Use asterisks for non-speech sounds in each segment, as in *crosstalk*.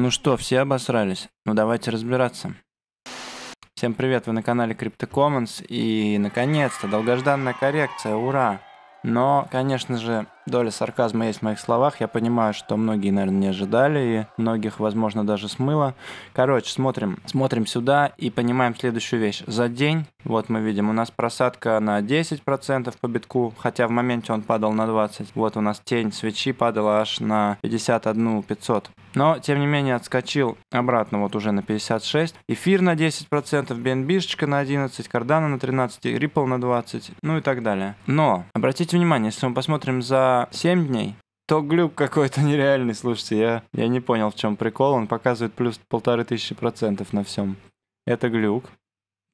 Ну что, все обосрались? Ну давайте разбираться. Всем привет, вы на канале CryptoCommons и наконец-то долгожданная коррекция, ура! Но, конечно же, доля сарказма есть в моих словах. Я понимаю, что многие, наверное, не ожидали, и многих, возможно, даже смыло. Короче, смотрим, смотрим сюда и понимаем следующую вещь. За день, вот мы видим, у нас просадка на 10% по битку, хотя в моменте он падал на 20. Вот у нас тень свечи падала аж на 51 500. Но, тем не менее, отскочил обратно вот уже на 56. Эфир на 10%, BNB на 11, Cardano на 13, Ripple на 20, ну и так далее. Но, обратите внимание, если мы посмотрим за за 7 дней, то глюк какой-то *laughs* нереальный, слушайте, я, я не понял, в чем прикол, он показывает плюс полторы тысячи процентов на всем. Это глюк.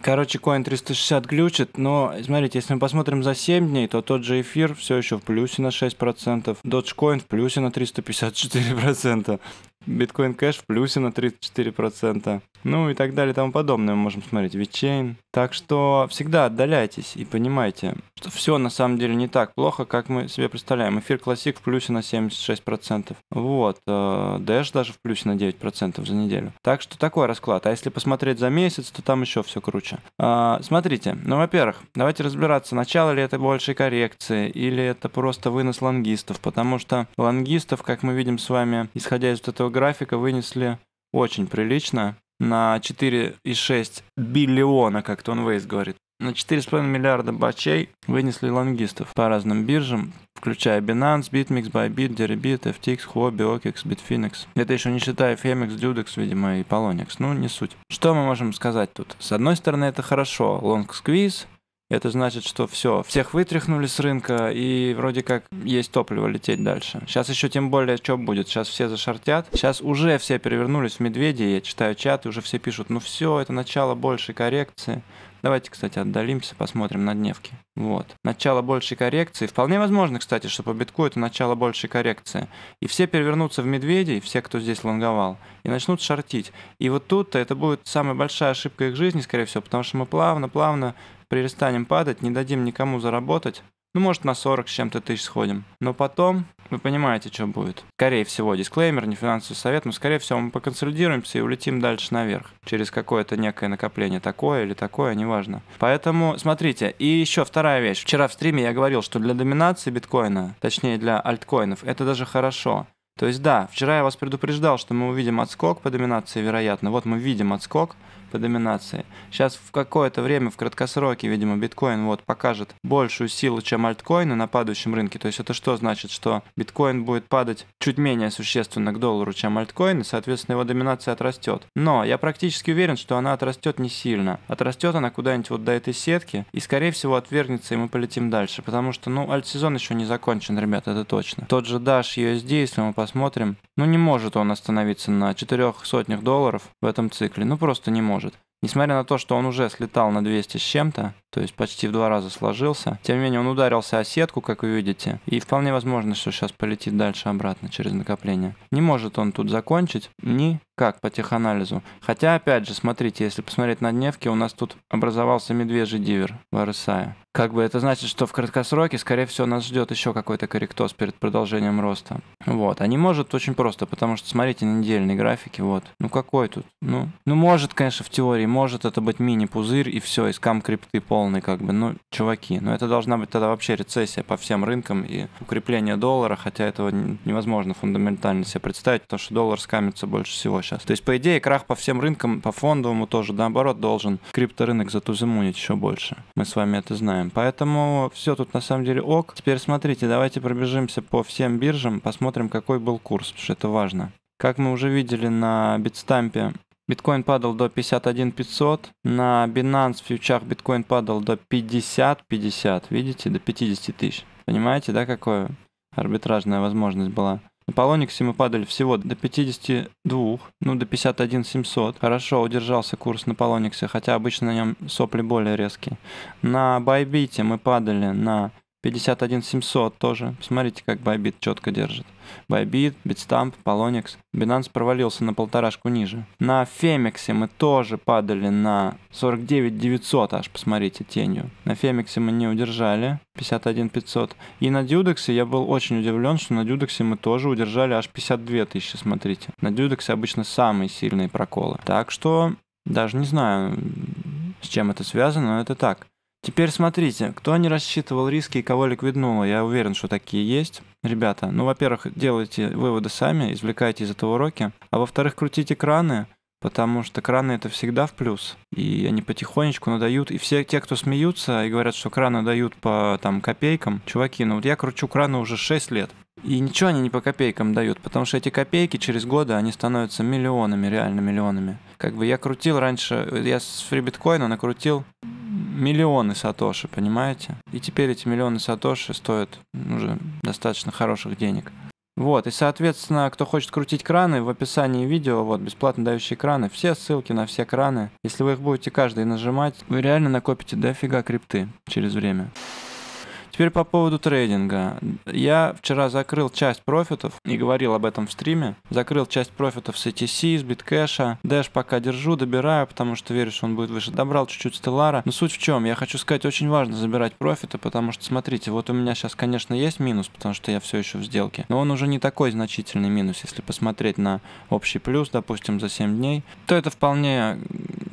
Короче, Coin 360 глючит, но, смотрите, если мы посмотрим за 7 дней, то тот же эфир все еще в плюсе на 6%, Dogecoin в плюсе на 354%, Bitcoin Cash в плюсе на 34%. Ну и так далее и тому подобное. Мы можем смотреть VeChain. Так что всегда отдаляйтесь и понимайте, что все на самом деле не так плохо, как мы себе представляем. Эфир Classic в плюсе на 76%. Вот. Э, Dash даже в плюсе на 9% за неделю. Так что такой расклад. А если посмотреть за месяц, то там еще все круче. А, смотрите. Ну, во-первых, давайте разбираться, начало ли это большей коррекции или это просто вынос лонгистов. Потому что лонгистов, как мы видим с вами, исходя из вот этого графика вынесли очень прилично. На 4,6 биллиона, как Тон Вейс говорит. На 4,5 миллиарда бачей вынесли лонгистов по разным биржам, включая Binance, BitMEX, Bybit, Deribit, FTX, Huobi, OKEX, BitFinex. Это еще не считая Femex, Dudex, видимо, и Poloniex. Ну, не суть. Что мы можем сказать тут? С одной стороны, это хорошо. long squeeze. Это значит, что все, всех вытряхнули с рынка, и вроде как есть топливо лететь дальше. Сейчас еще тем более, что будет, сейчас все зашортят. Сейчас уже все перевернулись в медведи, я читаю чат, и уже все пишут, ну все, это начало большей коррекции. Давайте, кстати, отдалимся, посмотрим на дневки. Вот. Начало большей коррекции. Вполне возможно, кстати, что по битку это начало большей коррекции. И все перевернутся в медведей, все, кто здесь лонговал, и начнут шортить. И вот тут-то это будет самая большая ошибка их жизни, скорее всего, потому что мы плавно-плавно перестанем падать, не дадим никому заработать. Ну, может, на 40 с чем-то тысяч сходим. Но потом, вы понимаете, что будет. Скорее всего, дисклеймер, не финансовый совет, но, скорее всего, мы поконсолидируемся и улетим дальше наверх. Через какое-то некое накопление, такое или такое, неважно. Поэтому, смотрите, и еще вторая вещь. Вчера в стриме я говорил, что для доминации биткоина, точнее для альткоинов, это даже хорошо. То есть да, вчера я вас предупреждал, что мы увидим отскок по доминации, вероятно. Вот мы видим отскок, по доминации. Сейчас в какое-то время, в краткосроке, видимо, биткоин вот покажет большую силу, чем альткоины на падающем рынке. То есть это что значит, что биткоин будет падать чуть менее существенно к доллару, чем альткоин, и, соответственно, его доминация отрастет. Но я практически уверен, что она отрастет не сильно. Отрастет она куда-нибудь вот до этой сетки, и, скорее всего, отвергнется, и мы полетим дальше. Потому что, ну, альтсезон еще не закончен, ребят, это точно. Тот же Dash USD, если мы посмотрим, ну, не может он остановиться на четырех сотнях долларов в этом цикле. Ну, просто не может. Несмотря на то, что он уже слетал на 200 с чем-то, то есть почти в два раза сложился. Тем не менее, он ударился о сетку, как вы видите, и вполне возможно, что сейчас полетит дальше обратно через накопление. Не может он тут закончить никак по теханализу. Хотя, опять же, смотрите, если посмотреть на дневке, у нас тут образовался медвежий дивер в RSI. Как бы это значит, что в краткосроке, скорее всего, нас ждет еще какой-то корректос перед продолжением роста. Вот, а не может очень просто, потому что смотрите на недельные графики, вот. Ну какой тут? Ну, ну может, конечно, в теории, может это быть мини-пузырь и все, и скам крипты полный полный как бы. Ну, чуваки, ну это должна быть тогда вообще рецессия по всем рынкам и укрепление доллара, хотя этого невозможно фундаментально себе представить, потому что доллар скамится больше всего сейчас. То есть, по идее, крах по всем рынкам, по фондовому тоже, наоборот, должен крипторынок затузымунить еще больше. Мы с вами это знаем. Поэтому все тут на самом деле ок. Теперь смотрите, давайте пробежимся по всем биржам, посмотрим, какой был курс, потому что это важно. Как мы уже видели на битстампе, Биткоин падал до 51 500. На Binance фьючах биткоин падал до 50 50. Видите, до 50 тысяч. Понимаете, да, какая арбитражная возможность была? На Полониксе мы падали всего до 52, ну до 51 700. Хорошо удержался курс на Полониксе, хотя обычно на нем сопли более резкие. На Байбите мы падали на 51700 тоже. посмотрите как Bybit четко держит. Bybit, Bitstamp, Polonix. Binance провалился на полторашку ниже. На Фемиксе мы тоже падали на 49900 аж, посмотрите, тенью. На Фемиксе мы не удержали, 51500. И на Дюдексе я был очень удивлен, что на Дюдексе мы тоже удержали аж 52 тысячи, смотрите. На Дюдексе обычно самые сильные проколы. Так что, даже не знаю, с чем это связано, но это так. Теперь смотрите, кто не рассчитывал риски и кого ликвиднуло, я уверен, что такие есть. Ребята, ну, во-первых, делайте выводы сами, извлекайте из этого уроки, а во-вторых, крутите краны, потому что краны это всегда в плюс, и они потихонечку надают, и все те, кто смеются и говорят, что краны дают по там копейкам, чуваки, ну вот я кручу краны уже 6 лет, и ничего они не по копейкам дают, потому что эти копейки через годы, они становятся миллионами, реально миллионами. Как бы я крутил раньше, э, я с фрибиткоина накрутил миллионы сатоши, понимаете? И теперь эти миллионы сатоши стоят уже достаточно хороших денег. Вот, и, соответственно, кто хочет крутить краны, в описании видео, вот, бесплатно дающие краны, все ссылки на все краны. Если вы их будете каждый нажимать, вы реально накопите дофига крипты через время. Теперь по поводу трейдинга. Я вчера закрыл часть профитов и говорил об этом в стриме. Закрыл часть профитов с ETC, с биткэша. Дэш пока держу, добираю, потому что верю, что он будет выше. Добрал чуть-чуть стеллара. Но суть в чем? Я хочу сказать, очень важно забирать профиты, потому что, смотрите, вот у меня сейчас, конечно, есть минус, потому что я все еще в сделке. Но он уже не такой значительный минус. Если посмотреть на общий плюс, допустим, за 7 дней, то это вполне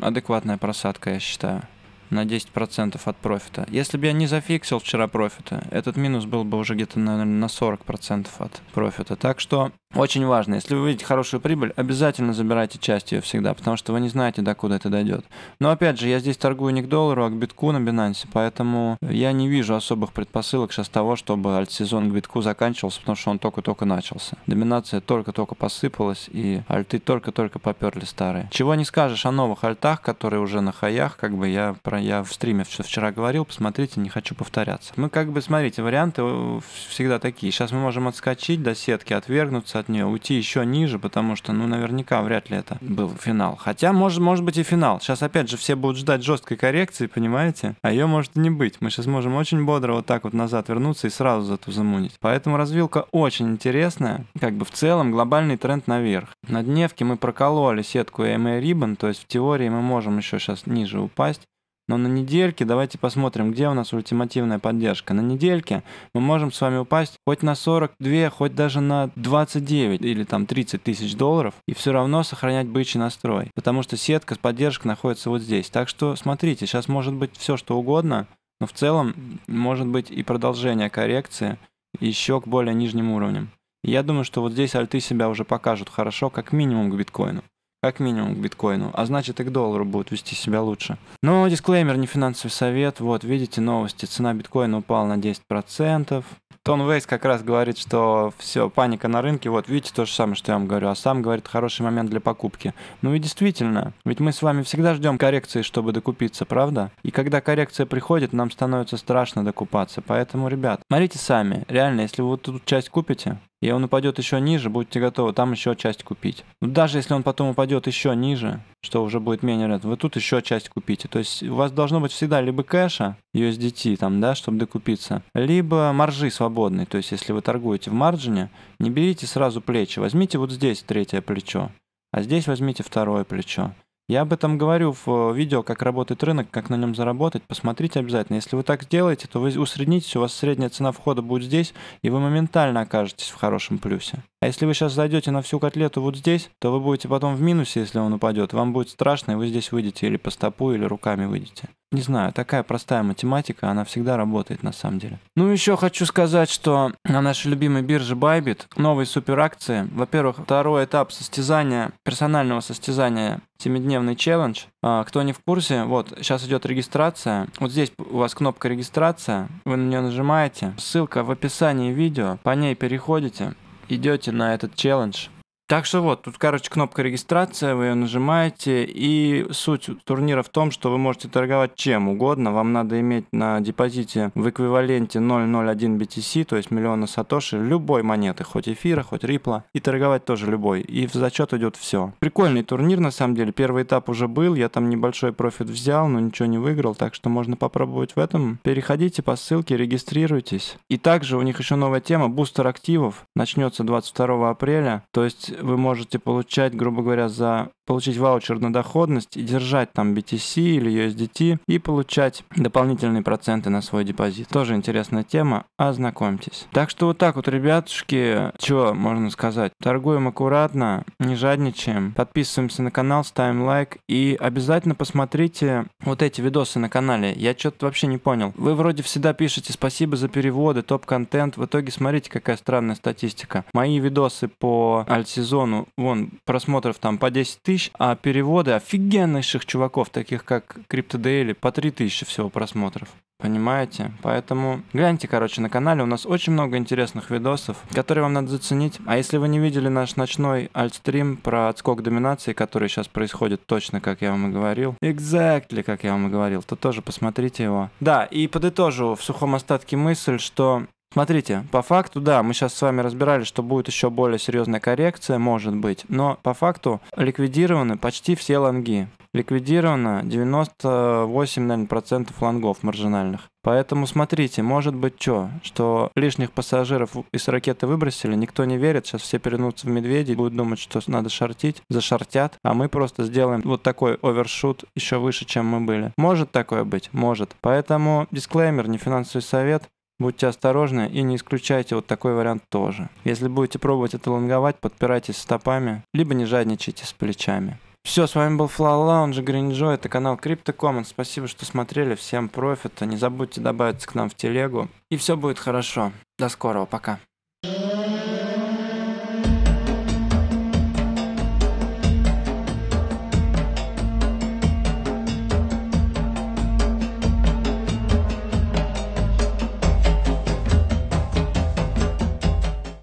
адекватная просадка, я считаю на 10% от профита. Если бы я не зафиксил вчера профита, этот минус был бы уже где-то, наверное, на 40% от профита. Так что очень важно, если вы видите хорошую прибыль, обязательно забирайте часть ее всегда, потому что вы не знаете, докуда это дойдет. Но опять же, я здесь торгую не к доллару, а к битку на Binance, поэтому я не вижу особых предпосылок сейчас того, чтобы альт-сезон к битку заканчивался, потому что он только-только начался. Доминация только-только посыпалась, и альты только-только поперли старые. Чего не скажешь о новых альтах, которые уже на хаях, как бы я, про, я в стриме вчера говорил, посмотрите, не хочу повторяться. Мы как бы, смотрите, варианты э, всегда такие. Сейчас мы можем отскочить до сетки, отвергнуться, от нее, уйти еще ниже, потому что, ну, наверняка вряд ли это был финал. Хотя, может, может быть и финал. Сейчас, опять же, все будут ждать жесткой коррекции, понимаете? А ее может и не быть. Мы сейчас можем очень бодро вот так вот назад вернуться и сразу зато замунить. Поэтому развилка очень интересная. Как бы в целом глобальный тренд наверх. На дневке мы прокололи сетку EMA Ribbon, то есть в теории мы можем еще сейчас ниже упасть. Но на недельке давайте посмотрим, где у нас ультимативная поддержка. На недельке мы можем с вами упасть хоть на 42, хоть даже на 29 или там 30 тысяч долларов и все равно сохранять бычий настрой. Потому что сетка с поддержкой находится вот здесь. Так что смотрите, сейчас может быть все что угодно, но в целом может быть и продолжение коррекции еще к более нижним уровням. Я думаю, что вот здесь альты себя уже покажут хорошо, как минимум к биткоину. Как минимум к биткоину. А значит и к доллару будут вести себя лучше. Но дисклеймер, не финансовый совет. Вот, видите новости. Цена биткоина упала на 10%. Тон Вейс как раз говорит, что все, паника на рынке. Вот, видите, то же самое, что я вам говорю. А сам говорит, хороший момент для покупки. Ну и действительно, ведь мы с вами всегда ждем коррекции, чтобы докупиться, правда? И когда коррекция приходит, нам становится страшно докупаться. Поэтому, ребят, смотрите сами. Реально, если вы вот тут часть купите, и он упадет еще ниже, будьте готовы там еще часть купить. Но ну, даже если он потом упадет еще ниже, что уже будет менее рядом, вы тут еще часть купите. То есть у вас должно быть всегда либо кэша, USDT там, да, чтобы докупиться, либо маржи свободной. То есть если вы торгуете в маржине, не берите сразу плечи, возьмите вот здесь третье плечо, а здесь возьмите второе плечо. Я об этом говорю в э, видео «Как работает рынок, как на нем заработать». Посмотрите обязательно. Если вы так сделаете, то вы усреднитесь, у вас средняя цена входа будет здесь, и вы моментально окажетесь в хорошем плюсе. А если вы сейчас зайдете на всю котлету вот здесь, то вы будете потом в минусе, если он упадет. Вам будет страшно, и вы здесь выйдете или по стопу, или руками выйдете. Не знаю, такая простая математика, она всегда работает на самом деле. Ну еще хочу сказать, что на нашей любимой бирже Bybit новые суперакции. Во-первых, второй этап состязания, персонального состязания, семидневный челлендж. А, кто не в курсе, вот сейчас идет регистрация. Вот здесь у вас кнопка регистрация, вы на нее нажимаете. Ссылка в описании видео, по ней переходите идете на этот челлендж, так что вот, тут, короче, кнопка регистрация, вы ее нажимаете, и суть турнира в том, что вы можете торговать чем угодно, вам надо иметь на депозите в эквиваленте 0.01 BTC, то есть миллиона сатоши, любой монеты, хоть эфира, хоть рипла, и торговать тоже любой, и в зачет идет все. Прикольный турнир, на самом деле, первый этап уже был, я там небольшой профит взял, но ничего не выиграл, так что можно попробовать в этом. Переходите по ссылке, регистрируйтесь. И также у них еще новая тема, бустер активов, начнется 22 апреля, то есть вы можете получать, грубо говоря, за получить ваучер на доходность и держать там BTC или USDT и получать дополнительные проценты на свой депозит. Тоже интересная тема, ознакомьтесь. Так что вот так вот, ребятушки, что можно сказать? Торгуем аккуратно, не жадничаем, подписываемся на канал, ставим лайк и обязательно посмотрите вот эти видосы на канале. Я что-то вообще не понял. Вы вроде всегда пишете спасибо за переводы, топ-контент, в итоге смотрите, какая странная статистика. Мои видосы по альтсезону сезону, вон, просмотров там по 10 тысяч, а переводы офигеннейших чуваков, таких как CryptoDaily, по 3 тысячи всего просмотров. Понимаете? Поэтому гляньте, короче, на канале. У нас очень много интересных видосов, которые вам надо заценить. А если вы не видели наш ночной альтстрим про отскок доминации, который сейчас происходит точно, как я вам и говорил, exactly, как я вам и говорил, то тоже посмотрите его. Да, и подытожу в сухом остатке мысль, что Смотрите, по факту, да, мы сейчас с вами разбирали, что будет еще более серьезная коррекция, может быть, но по факту ликвидированы почти все лонги. Ликвидировано 98% лонгов маржинальных. Поэтому смотрите, может быть что, что лишних пассажиров из ракеты выбросили, никто не верит, сейчас все перенутся в медведи, будут думать, что надо шортить, зашортят, а мы просто сделаем вот такой овершут еще выше, чем мы были. Может такое быть? Может. Поэтому дисклеймер, не финансовый совет, Будьте осторожны и не исключайте вот такой вариант тоже. Если будете пробовать это лонговать, подпирайтесь стопами, либо не жадничайте с плечами. Все, с вами был Flow Lounge, Гринджо, это канал Crypto Commons. Спасибо, что смотрели, всем профита. Не забудьте добавиться к нам в телегу. И все будет хорошо. До скорого, пока.